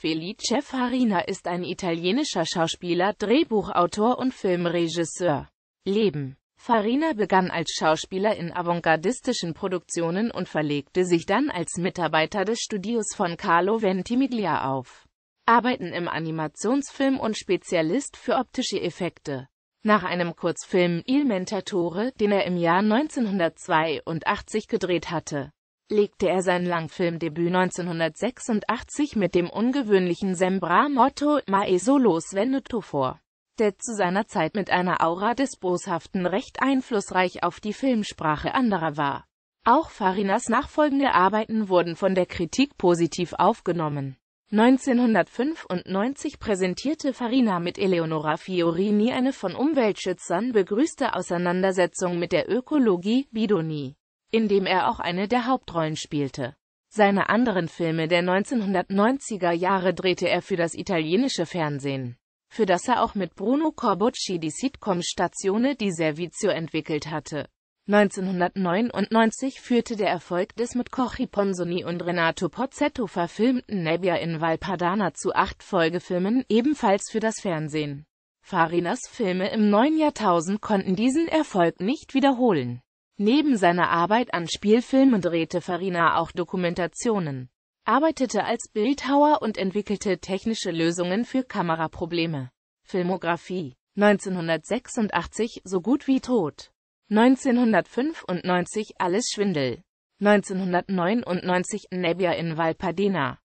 Felice Farina ist ein italienischer Schauspieler, Drehbuchautor und Filmregisseur. Leben Farina begann als Schauspieler in avantgardistischen Produktionen und verlegte sich dann als Mitarbeiter des Studios von Carlo Ventimiglia auf. Arbeiten im Animationsfilm und Spezialist für optische Effekte. Nach einem Kurzfilm Il Mentatore, den er im Jahr 1982 gedreht hatte, legte er sein Langfilmdebüt 1986 mit dem ungewöhnlichen Sembra-Motto «Mae solo svenuto» vor, der zu seiner Zeit mit einer Aura des Boshaften recht einflussreich auf die Filmsprache anderer war. Auch Farinas nachfolgende Arbeiten wurden von der Kritik positiv aufgenommen. 1995 präsentierte Farina mit Eleonora Fiorini eine von Umweltschützern begrüßte Auseinandersetzung mit der Ökologie Bidoni in dem er auch eine der Hauptrollen spielte. Seine anderen Filme der 1990er Jahre drehte er für das italienische Fernsehen, für das er auch mit Bruno Corbucci die Sitcom Stazione di Servizio entwickelt hatte. 1999 führte der Erfolg des mit Cochi Ponsoni und Renato Pozzetto verfilmten Nebbia in Valpadana zu acht Folgefilmen, ebenfalls für das Fernsehen. Farinas Filme im neuen Jahrtausend konnten diesen Erfolg nicht wiederholen. Neben seiner Arbeit an Spielfilmen drehte Farina auch Dokumentationen, arbeitete als Bildhauer und entwickelte technische Lösungen für Kameraprobleme. Filmografie 1986 So gut wie tot 1995 Alles Schwindel 1999 Nebbia in Valpadena